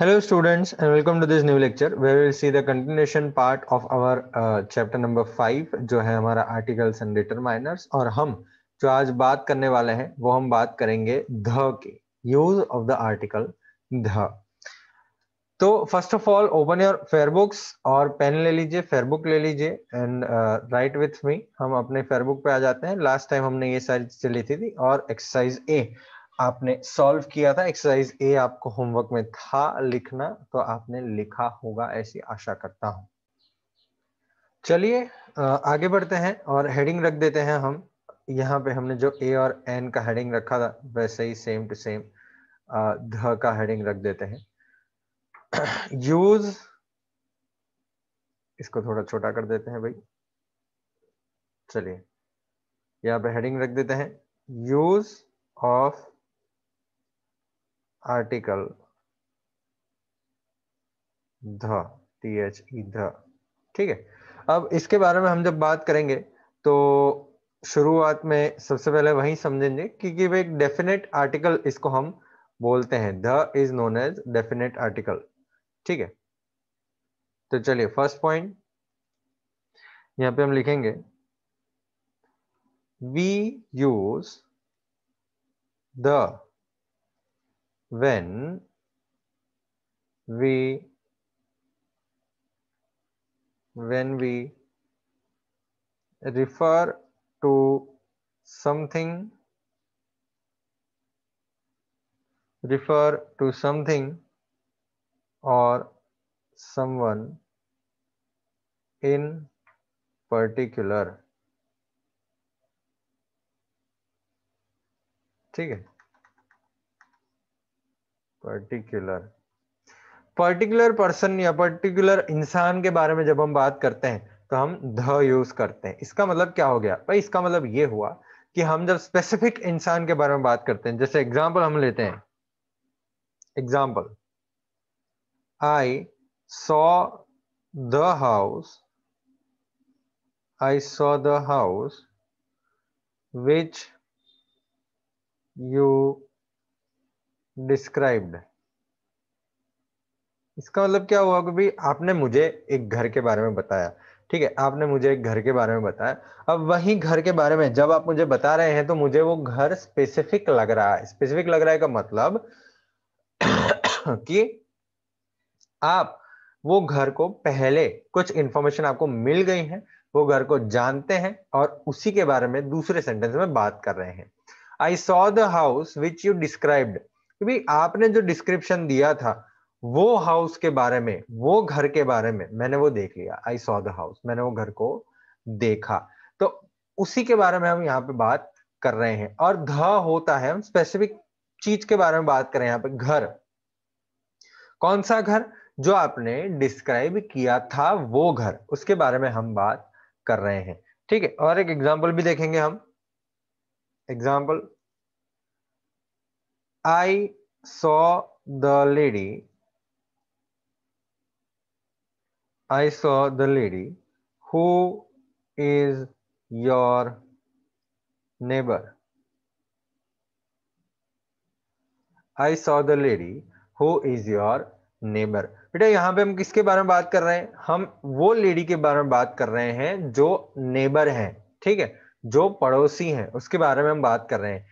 Hello students and welcome to this new lecture where we will see the continuation part of our uh, chapter number five जो है हमारा articles and determiners और हम जो आज बात करने वाले हैं वो हम बात करेंगे ध की use of the article the तो first of all open your fair books और पेन ले लीजिए फेयर बुक ले लीजिए एंड राइट विथ मी हम अपने फेयर बुक पे आ जाते हैं लास्ट टाइम हमने ये सारी चीजें ली थी, थी और एक्सरसाइज ए आपने सॉल्व किया था एक्सरसाइज ए आपको होमवर्क में था लिखना तो आपने लिखा होगा ऐसी आशा करता हूं चलिए आगे बढ़ते हैं और हेडिंग रख देते हैं हम यहाँ पे हमने जो ए और एन का हेडिंग रखा था वैसे ही सेम टू सेम ध का हेडिंग रख देते हैं यूज इसको थोड़ा छोटा कर देते हैं भाई चलिए यहाँ पे हेडिंग रख देते हैं use of article the T H E the ठीक है अब इसके बारे में हम जब बात करेंगे तो शुरुआत में सबसे पहले वही समझेंगे क्योंकि वे एक डेफिनेट आर्टिकल इसको हम बोलते हैं the is known as definite article ठीक है तो चलिए फर्स्ट पॉइंट यहाँ पे हम लिखेंगे we use the when we when we refer to something refer to something or someone in particular ठीक है पर्टिकुलर पर्टिकुलर पर्सन या पर्टिकुलर इंसान के बारे में जब हम बात करते हैं तो हम ध यूज करते हैं इसका मतलब क्या हो गया भाई इसका मतलब ये हुआ कि हम जब स्पेसिफिक इंसान के बारे में बात करते हैं जैसे एग्जाम्पल हम लेते हैं example I saw the house I saw the house which you described इसका मतलब क्या हुआ कि भाई आपने मुझे एक घर के बारे में बताया ठीक है आपने मुझे एक घर के बारे में बताया अब वही घर के बारे में जब आप मुझे बता रहे हैं तो मुझे वो घर स्पेसिफिक लग रहा है स्पेसिफिक लग रहा है का मतलब कि आप वो घर को पहले कुछ इंफॉर्मेशन आपको मिल गई है वो घर को जानते हैं और उसी के बारे में दूसरे सेंटेंस में बात कर रहे हैं I saw the house which you described कि भाई आपने जो डिस्क्रिप्शन दिया था वो हाउस के बारे में वो घर के बारे में मैंने वो देख लिया आई सॉ द हाउस मैंने वो घर को देखा तो उसी के बारे में हम यहाँ पे बात कर रहे हैं और ध होता है हम स्पेसिफिक चीज के बारे में बात कर रहे हैं यहाँ पे घर कौन सा घर जो आपने डिस्क्राइब किया था वो घर उसके बारे में हम बात कर रहे हैं ठीक है और एक एग्जाम्पल भी देखेंगे हम example I saw the lady. I saw the lady who is your neighbor. I saw the lady who is your neighbor. बेटा यहाँ पे हम किसके बारे में बात कर रहे हैं हम वो लेडी के बारे में बात कर रहे हैं जो नेबर है ठीक है जो पड़ोसी है उसके बारे में हम बात कर रहे हैं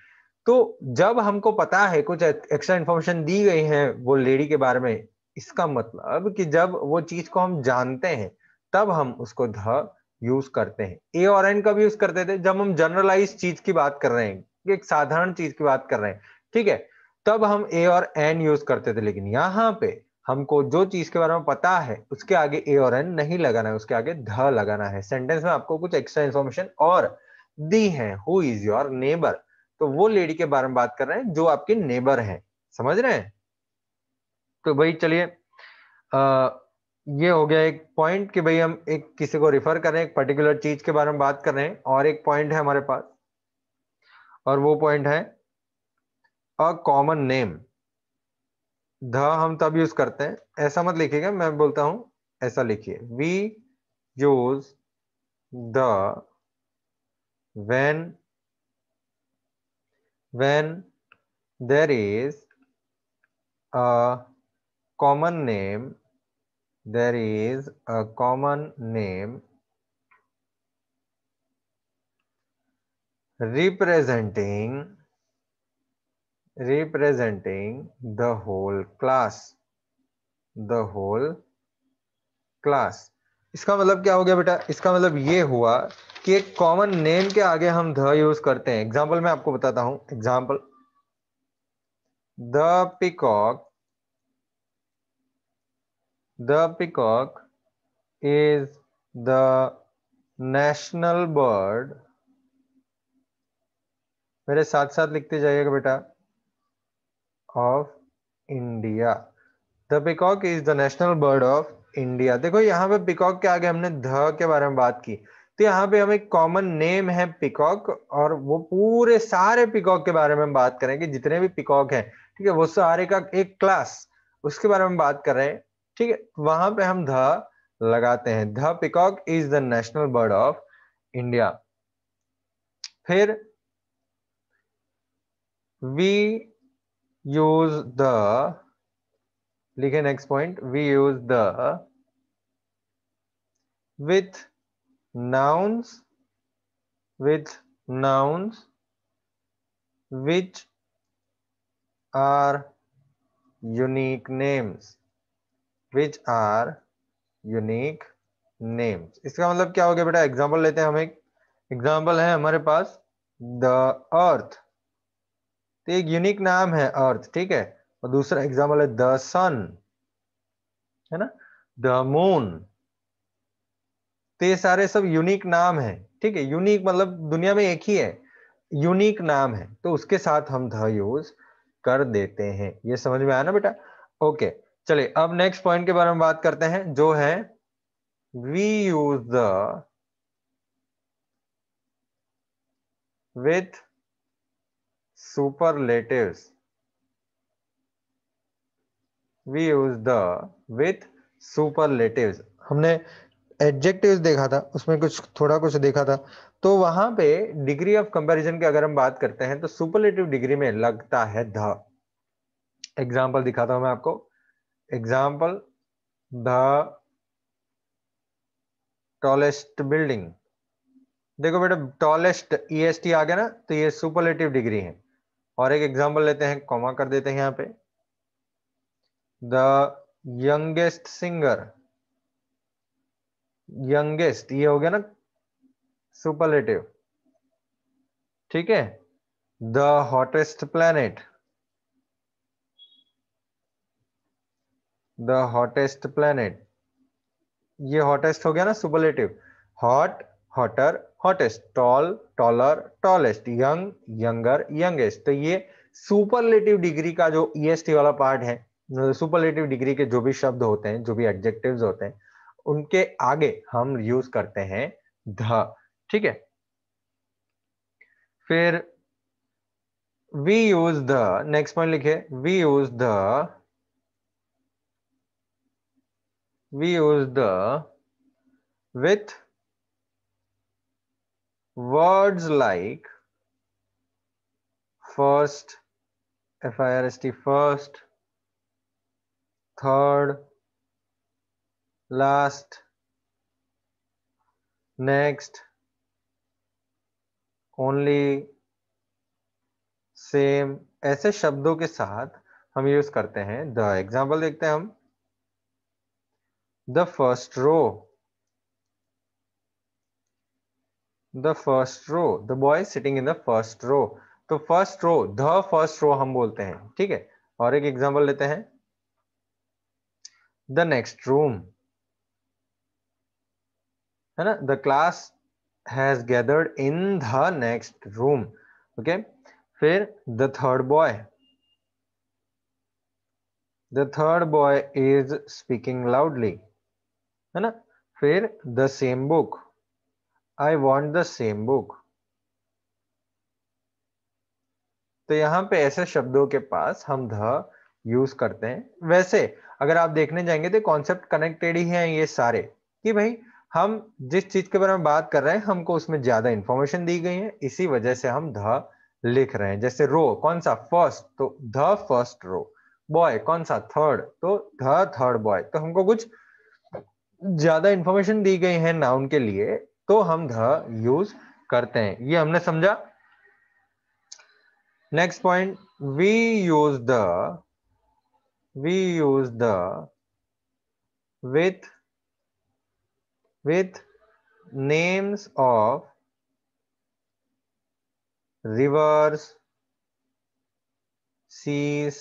तो जब हमको पता है कुछ एक्स्ट्रा इन्फॉर्मेशन दी गई है वो लेडी के बारे में इसका मतलब कि जब वो चीज को हम जानते हैं तब हम उसको ध यूज करते हैं ए और एन का भी यूज करते थे जब हम जनरलाइज चीज की बात कर रहे हैं एक साधारण चीज की बात कर रहे हैं ठीक है तब हम ए और एन यूज करते थे लेकिन यहाँ पे हमको जो चीज के बारे में पता है उसके आगे ए और एन नहीं लगाना है उसके आगे ध लगाना है सेंटेंस में आपको कुछ एक्स्ट्रा इन्फॉर्मेशन और दी है हु इज योर नेबर तो वो लेडी के बारे में बात कर रहे हैं जो आपके नेबर है समझ रहे हैं तो भाई चलिए ये हो गया एक पॉइंट कि भाई हम एक किसी को रिफर कर रहे हैं एक पर्टिकुलर चीज के बारे में बात कर रहे हैं और एक पॉइंट है हमारे पास और वो पॉइंट है अ कॉमन नेम ध हम तब यूज करते हैं ऐसा मत लिखिएगा मैं बोलता हूं ऐसा लिखिए we use the when when there is a common name there is a common name representing representing the whole class the whole class इसका मतलब क्या हो गया बेटा इसका मतलब ये हुआ कि एक कॉमन नेम के आगे हम ध यूज करते हैं एग्जाम्पल मैं आपको बताता हूं example the peacock the peacock is the national bird मेरे साथ साथ लिखते जाइएगा बेटा of India the peacock is the national bird of India देखो यहाँ पे पिकॉक के आगे हमने ध के बारे में बात की तो यहाँ पे हम एक कॉमन नेम है पिकॉक और वो पूरे सारे पिकॉक के बारे में बात करें कि जितने भी पिकॉक हैं ठीक है वो सारे का एक क्लास उसके बारे में बात कर रहे हैं ठीक है वहां पे हम ध लगाते हैं the peacock is the national bird of India फिर वी यूज द लिखे next point we use the with nouns with nouns which are unique names which are unique names इसका मतलब क्या हो गया बेटा एग्जाम्पल लेते हैं हम एक एग्जाम्पल है हमारे पास द अर्थ तो एक यूनिक नाम है अर्थ ठीक है और दूसरा एग्जाम्पल है द सन है ना द मून तो ये सारे सब यूनिक नाम है ठीक है यूनिक मतलब दुनिया में एक ही है यूनिक नाम है तो उसके साथ हम ध यूज कर देते हैं ये समझ में आया ना बेटा ओके चलिए अब नेक्स्ट पॉइंट के बारे में बात करते हैं जो है we use the with superlative we use the with superlative हमने एडजेक्टिव्स देखा था उसमें कुछ थोड़ा कुछ देखा था तो वहां पे डिग्री ऑफ कंपैरिजन की अगर हम बात करते हैं तो सुपरलेटिव डिग्री में लगता है ध एग्जाम्पल दिखाता हूं मैं आपको एग्जाम्पल द टॉलेस्ट बिल्डिंग देखो बेटा टॉलेस्ट ई एस टी आ गया ना तो ये सुपरलेटिव डिग्री है और एक एग्जाम्पल लेते हैं कॉमा कर देते हैं यहाँ पे द यंगेस्ट सिंगर यंगेस्ट ये हो गया ना सुपरलेटिव ठीक है the hottest planet the hottest planet ये हॉटेस्ट हो गया ना superlative hot hotter hottest tall taller tallest young younger youngest तो ये सुपरलेटिव डिग्री का जो ई e वाला पार्ट है सुपरलेटिव डिग्री के जो भी शब्द होते हैं जो भी एडजेक्टिव्स होते हैं उनके आगे हम यूज करते हैं ध ठीक है फिर we use the next point लिखे we use the we use the F I R S T first third last next only same ऐसे शब्दों के साथ हम यूज करते हैं द एग्जाम्पल देखते हैं हम the first row the first row the boy sitting in the first row तो first row the first row हम बोलते हैं ठीक है और एक एग्जाम्पल लेते हैं द नेक्स्ट रूम है ना the class has gathered in the next room okay फिर the third boy the third boy is speaking loudly है ना फिर the same book I want the same book तो यहां पे ऐसे शब्दों के पास हम ध यूज करते हैं वैसे अगर आप देखने जाएंगे तो कॉन्सेप्ट कनेक्टेड ही हैं ये सारे कि भाई हम जिस चीज के बारे में बात कर रहे हैं हमको उसमें ज्यादा इंफॉर्मेशन दी गई है इसी वजह से हम ध लिख रहे हैं जैसे रो कौन सा फर्स्ट तो ध फर्स्ट रो बॉय कौन सा थर्ड तो ध थर्ड बॉय तो हमको कुछ ज्यादा इंफॉर्मेशन दी गई है नाउन के लिए तो हम ध यूज करते हैं ये हमने समझा next point we use the we use the with with names of rivers, seas,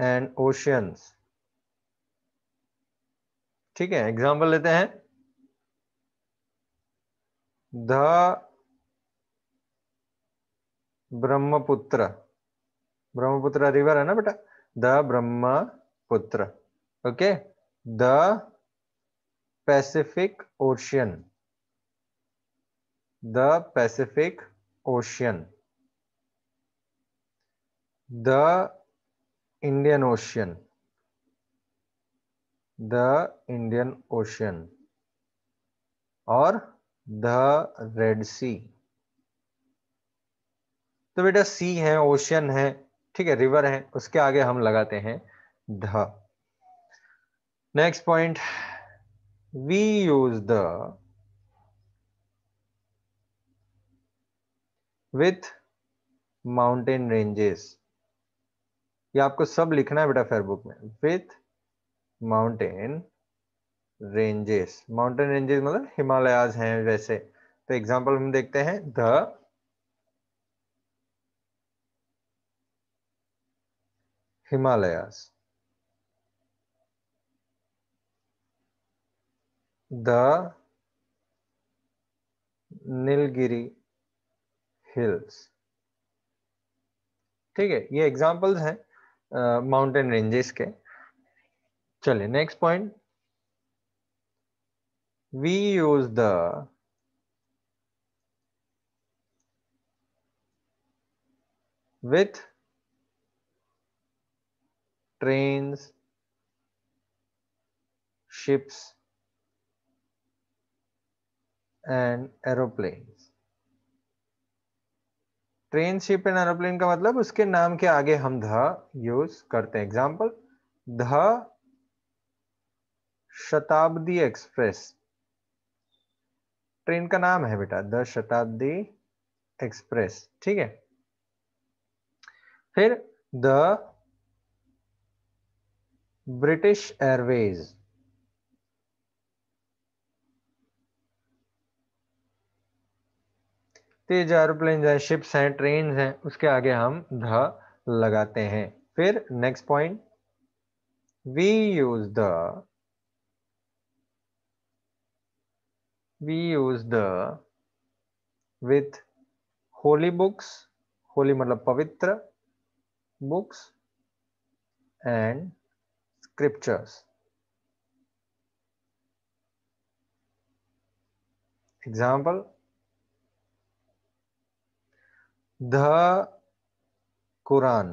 and oceans ठीक है एग्जाम्पल लेते हैं द ब्रह्मपुत्र ब्रह्मपुत्र रिवर है ना बेटा the Brahmaputra okay the Pacific Ocean. The Pacific Ocean. The Indian Ocean. The Indian Ocean. और the Red Sea तो बेटा सी है ओशियन है ठीक है रिवर है उसके आगे हम लगाते हैं the next point we use the with mountain ranges ये आपको सब लिखना है बेटा फेयरबुक में with mountain ranges mountain ranges मतलब हिमालयाज हैं वैसे तो एग्जांपल हम देखते हैं the Himalayas the Nilgiri hills ठीक है ये एग्जाम्पल्स हैं माउंटेन रेंजेस के चलिए next point we use the with trains ships and aeroplane train ship and aeroplane का मतलब उसके नाम के आगे हम ध यूज करते हैं एग्जाम्पल ध शताब्दी एक्सप्रेस ट्रेन का नाम है बेटा द शताब्दी एक्सप्रेस ठीक है फिर द ब्रिटिश एयरवेज तेज एरोप्लेन हैं शिप्स हैं ट्रेन हैं उसके आगे हम ध लगाते हैं फिर next point we use the we use the with holy books holy मतलब पवित्र बुक्स एंड स्क्रिप्चर्स एग्जाम्पल ध कुरान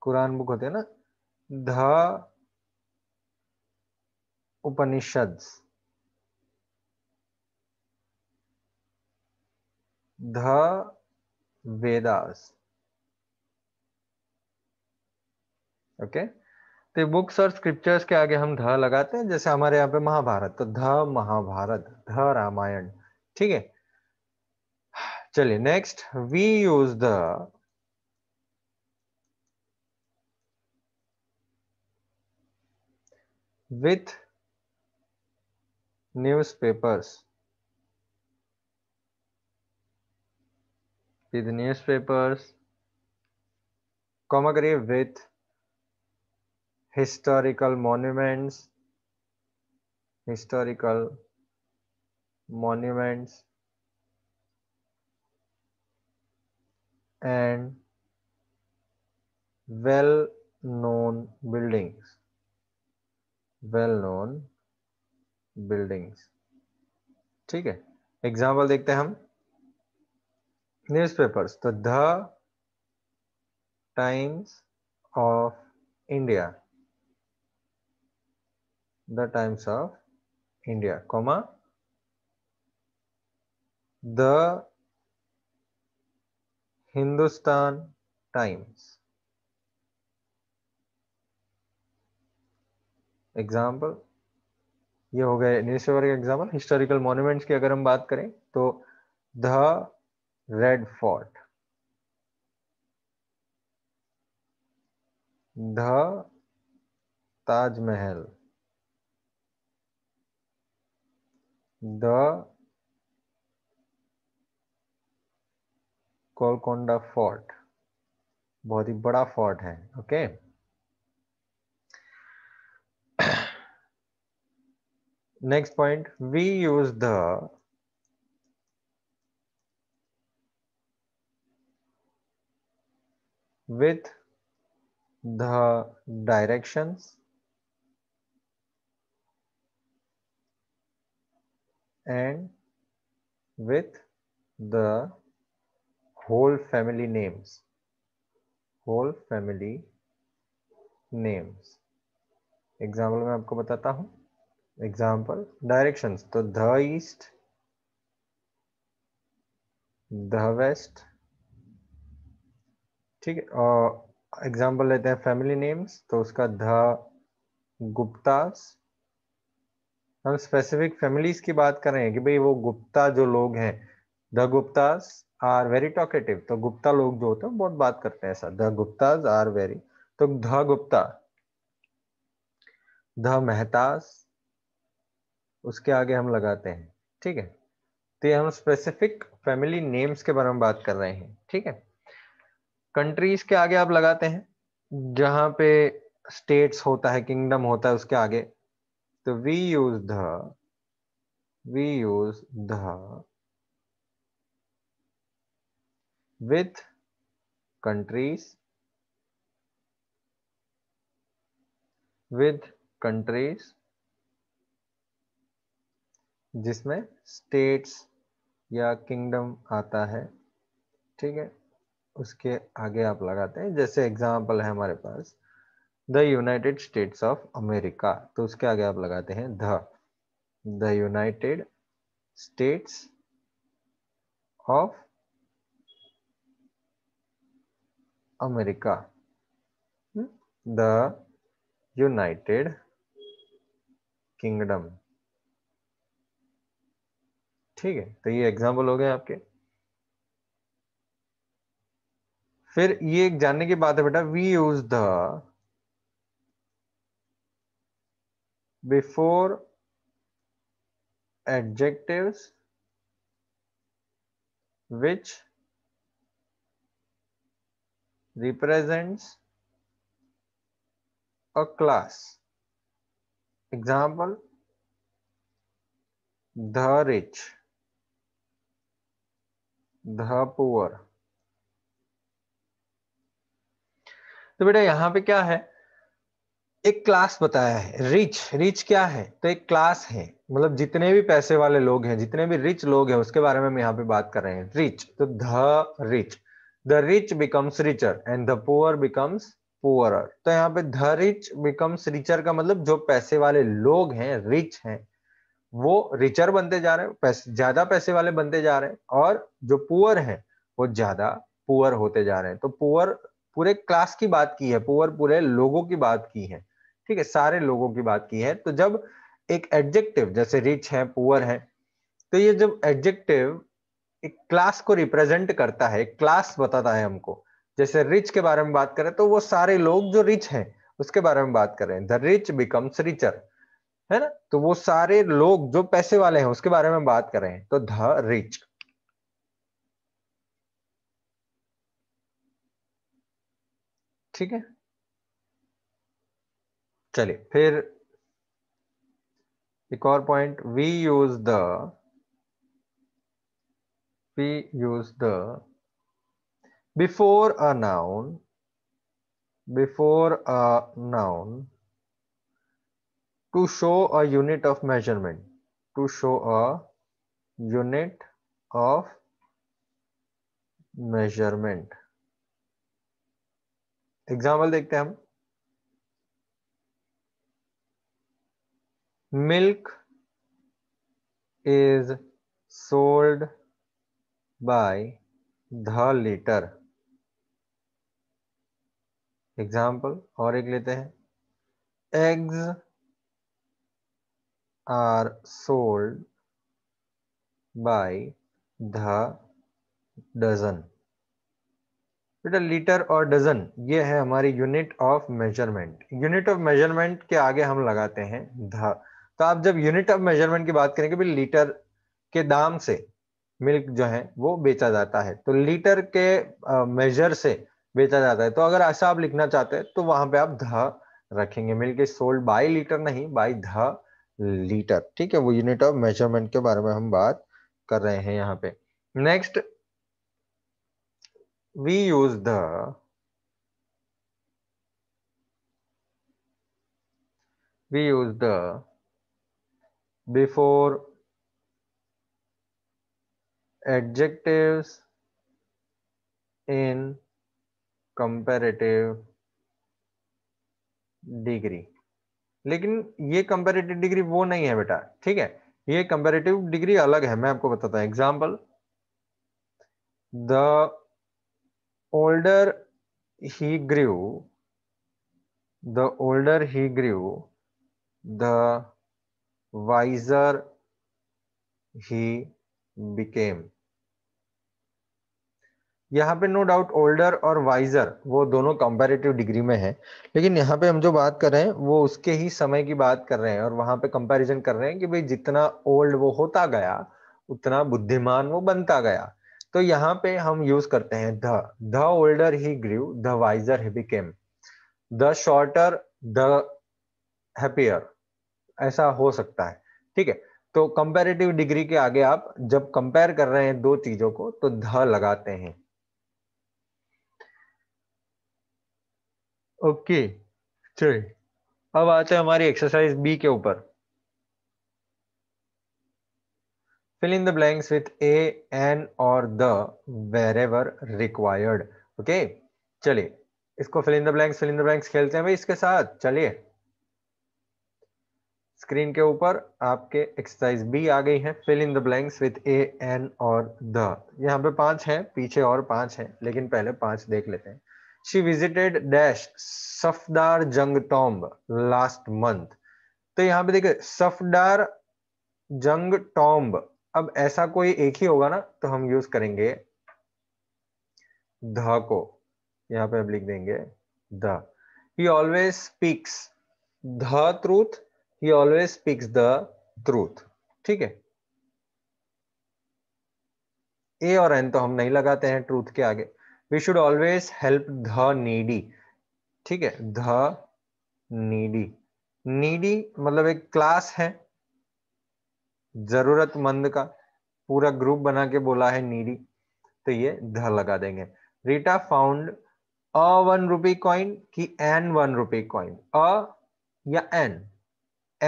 कुरान बुक होते हैं ना the Upanishad the Vedas okay तो बुक्स और स्क्रिप्चर्स के आगे हम ध लगाते हैं जैसे हमारे यहाँ पे महाभारत तो ध महाभारत ध रामायण ठीक है चलिए next we use the with newspapers with newspapers comma with historical monuments historical monuments and well known buildings well known buildings ठीक है एग्जाम्पल देखते हैं हम न्यूज पेपर्स तो the Times of India the Times of India comma the Hindustan Times example ये हो गए paper के एग्जाम्पल हिस्टोरिकल मॉन्यूमेंट्स की अगर हम बात करें तो the Red Fort the Taj Mahal the Golconda Fort बहुत ही बड़ा फोर्ट है okay next point we use the with the directions and with the whole family names whole family names example मैं आपको बताता हूं एग्जाम्पल डायरेक्शन तो द ईस्ट द वेस्ट ठीक है एग्जाम्पल लेते हैं फैमिली नेम्स तो उसका द गुप्तास हम स्पेसिफिक फैमिलीज की बात कर रहे हैं कि भाई वो गुप्ता जो लोग हैं the Guptas are very talkative तो गुप्ता लोग जो होते हैं बहुत बात करते हैं ऐसा द गुप्ताज आर वेरी तो ध गुप्ता ध मेहताज उसके आगे हम लगाते हैं ठीक है तो ये हम स्पेसिफिक फैमिली नेम्स के बारे में बात कर रहे हैं ठीक है कंट्रीज के आगे आप लगाते हैं जहां पे स्टेट्स होता है किंगडम होता है उसके आगे तो we use the we use the with countries with countries जिसमें states या kingdom आता है ठीक है उसके आगे आप लगाते हैं जैसे एग्जाम्पल है हमारे पास the United States of America तो उसके आगे आप लगाते हैं the United States of America, the United Kingdom ठीक है तो ये एग्जाम्पल हो गए आपके फिर ये एक जानने की बात है बेटा we use the before adjectives which represents a class. Example, the rich, the poor. तो बेटा यहां पे क्या है एक क्लास बताया है रिच रिच क्या है तो एक क्लास है मतलब जितने भी पैसे वाले लोग हैं जितने भी रिच लोग हैं उसके बारे में हम यहाँ पे बात कर रहे हैं रिच तो the rich the rich becomes richer and the poor becomes poorer तो यहाँ पे द रिच बिकम्स रिचर का मतलब जो पैसे वाले लोग हैं रिच हैं वो रिचर बनते जा रहे हैं ज्यादा पैसे वाले बनते जा रहे हैं और जो पुअर हैं वो ज्यादा पुअर होते जा रहे हैं तो पुअर पूरे क्लास की बात की है पुअर पूरे लोगों की बात की है ठीक है सारे लोगों की बात की है तो जब एक एडजेक्टिव जैसे रिच है पुअर है तो ये जब एडजेक्टिव एक क्लास को रिप्रेजेंट करता है क्लास बताता है हमको जैसे रिच के बारे में बात करें तो वो सारे लोग जो रिच हैं उसके बारे में बात करें द रिच बिकम्स रिचर है ना तो वो सारे लोग जो पैसे वाले हैं उसके बारे में बात करें तो द रिच ठीक है चलिए फिर एक और पॉइंट we use the we use the before a noun, before a noun to show a unit of measurement, to show a unit of measurement. Example, देखते हैं milk is sold by the letter example और एक लेते हैं eggs are sold by the dozen बेटा litre और dozen ये है हमारी unit of measurement unit of measurement के आगे हम लगाते हैं ध तो आप जब यूनिट ऑफ मेजरमेंट की बात करेंगे लीटर के दाम से मिल्क जो है वो बेचा जाता है तो लीटर के मेजर से बेचा जाता है तो अगर ऐसा आप लिखना चाहते हैं तो वहां पे आप ध रखेंगे milk is sold by litre नहीं बाई ध लीटर ठीक है वो यूनिट ऑफ मेजरमेंट के बारे में हम बात कर रहे हैं यहाँ पे next we use the we use the before adjectives in comparative degree लेकिन ये कंपेरेटिव डिग्री वो नहीं है बेटा ठीक है ये कंपेरेटिव डिग्री अलग है मैं आपको बताता हूं example the older he grew the older he grew the wiser he became यहाँ पे नो डाउट ओल्डर और वाइजर वो दोनों कंपेरेटिव डिग्री में है लेकिन यहाँ पे हम जो बात कर रहे हैं वो उसके ही समय की बात कर रहे हैं और वहां पे कंपैरिजन कर रहे हैं कि भाई जितना ओल्ड वो होता गया उतना बुद्धिमान वो बनता गया तो यहाँ पे हम यूज करते हैं the the older he grew the wiser he became the shorter the happier ऐसा हो सकता है ठीक है तो कंपेरेटिव डिग्री के आगे आप जब कंपेयर कर रहे हैं दो चीजों को तो ध लगाते हैं ओके चलिए अब आते हैं हमारी एक्सरसाइज बी के ऊपर fill in the blanks with a an और the wherever required okay चलिए इसको fill in the blanks fill in the blanks खेलते हैं भाई इसके साथ चलिए स्क्रीन के ऊपर आपके एक्सरसाइज बी आ गई है fill in the blanks with a an और द यहाँ पे पांच हैं पीछे और पांच हैं लेकिन पहले पांच देख लेते हैं she visited dash सफदार जंग टॉम्ब लास्ट मंथ तो यहाँ पे देखिए सफदार जंग टॉम्ब अब ऐसा कोई एक ही होगा ना तो हम यूज करेंगे ध को यहाँ पे अब लिख देंगे the he always speaks the truth he always speaks the truth ठीक है ए और एन तो हम नहीं लगाते हैं ट्रूथ के आगे we should always help the needy ठीक है ध नीडी नीडी मतलब एक क्लास है जरूरतमंद का पूरा ग्रुप बना के बोला है नीडी तो ये ध लगा देंगे Rita found a one rupee coin की an one rupee coin a या एन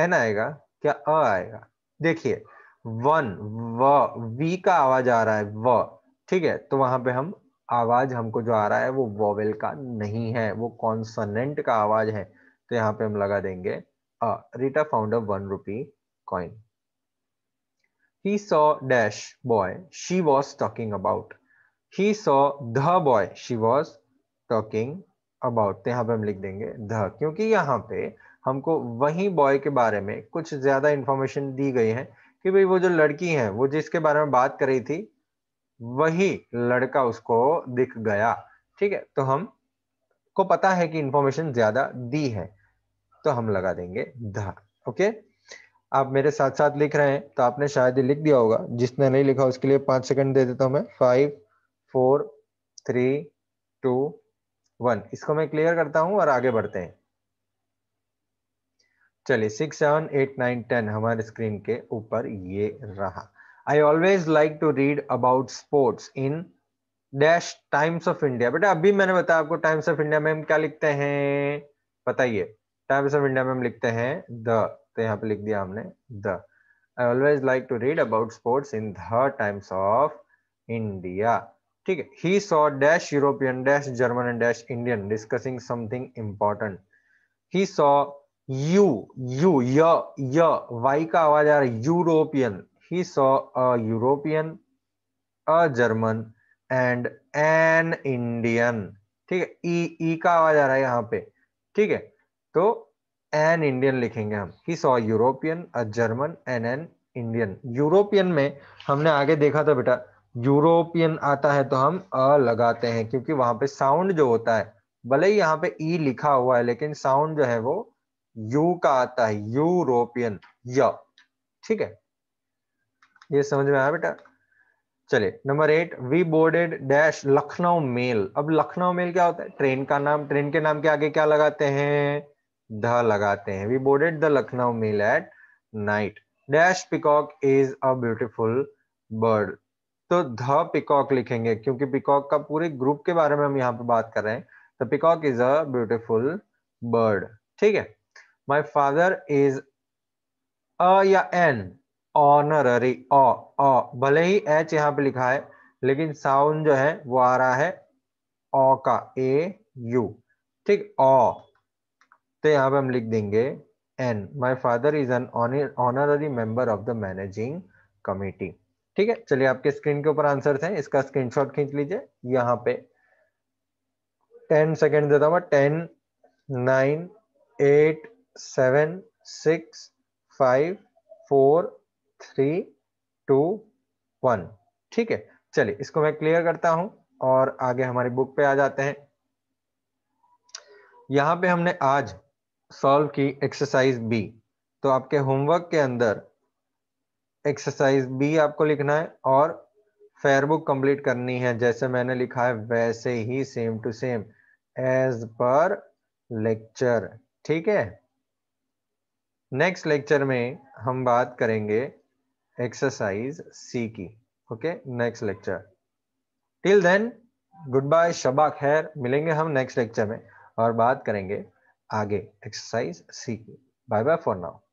एन आएगा क्या अ आएगा देखिए वन व वी का आवाज आ रहा है व ठीक है तो वहां पे हम आवाज हमको जो आ रहा है वो वॉवेल का नहीं है वो कॉन्सनेंट का आवाज है तो यहाँ पे हम लगा देंगे a Rita found a one rupee coin he saw dash boy she was talking about he saw the boy she was talking about तो यहाँ पे हम लिख देंगे ध क्योंकि यहाँ पे हमको वही बॉय के बारे में कुछ ज्यादा इंफॉर्मेशन दी गई है कि भाई वो जो लड़की है वो जिसके बारे में बात कर रही थी वही लड़का उसको दिख गया ठीक है तो हम को पता है कि इंफॉर्मेशन ज्यादा दी है तो हम लगा देंगे धा ओके आप मेरे साथ साथ लिख रहे हैं तो आपने शायद ही लिख दिया होगा जिसने नहीं लिखा उसके लिए पांच सेकंड दे देता हूं मैं five four three two one इसको मैं क्लियर करता हूं और आगे बढ़ते हैं चलिए six seven eight nine ten हमारे स्क्रीन के ऊपर ये रहा I always like to read about sports in dash Times of India बेटा अभी मैंने बताया आपको टाइम्स ऑफ इंडिया में हम क्या लिखते हैं बताइए टाइम्स ऑफ इंडिया में हम लिखते हैं द तो यहाँ पे लिख दिया हमने the I always like to read about sports in the Times of India ठीक है he saw dash European dash German and dash Indian discussing something important he saw U U य वाई का आवाज आ रहा है European he saw a European, a German and an Indian. ठीक है ई e, ई e का आवाज आ रहा है यहाँ पे ठीक है तो एन इंडियन लिखेंगे हम he saw European a German an an Indian European में हमने आगे देखा था बेटा यूरोपियन आता है तो हम अ लगाते हैं क्योंकि वहां पे साउंड जो होता है भले ही यहाँ पे ई e लिखा हुआ है लेकिन साउंड जो है वो यू का आता है यूरोपियन य ठीक है ये समझ में आया बेटा चलिए number eight we boarded dash Lucknow mail अब लखनऊ मेल क्या होता है ट्रेन का नाम ट्रेन के नाम के आगे क्या लगाते हैं द लगाते हैं we boarded the Lucknow mail at night dash peacock is a beautiful bird तो ध पिकॉक लिखेंगे क्योंकि पिकॉक का पूरे ग्रुप के बारे में हम यहाँ पे बात कर रहे हैं तो peacock is a beautiful bird ठीक है माई फादर इज अ या एन ऑनररी ओ ऑ भले ही एच यहाँ पे लिखा है लेकिन साउंड जो है वो आ रहा है ओ का ए यू ठीक ओ तो यहाँ पे हम लिख देंगे an my father is an honorary member of the managing committee ठीक है चलिए आपके स्क्रीन के ऊपर आंसर है इसका स्क्रीनशॉट खींच लीजिए यहाँ पे टेन सेकेंड देता हुआ ten nine eight seven six five four three two one ठीक है चलिए इसको मैं क्लियर करता हूं और आगे हमारी बुक पे आ जाते हैं यहां पे हमने आज सॉल्व की एक्सरसाइज बी तो आपके होमवर्क के अंदर एक्सरसाइज बी आपको लिखना है और फेयर बुक कंप्लीट करनी है जैसे मैंने लिखा है वैसे ही same to same as per lecture ठीक है नेक्स्ट लेक्चर में हम बात करेंगे एक्सरसाइज सी की okay next lecture till then good bye शबा खैर मिलेंगे हम नेक्स्ट लेक्चर में और बात करेंगे आगे एक्सरसाइज सी की बाय बाय फॉर नाउ